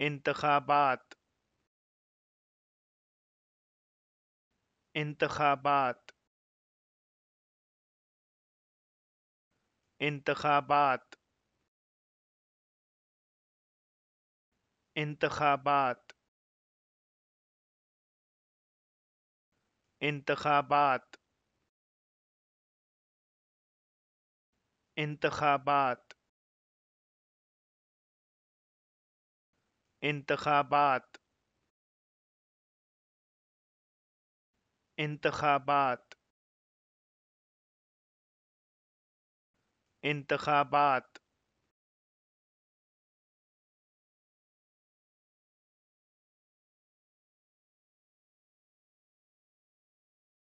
انتخابات انتخابات انتخابات انتخابات انتخابات انتخابات انتخابات انتخابات انتخابات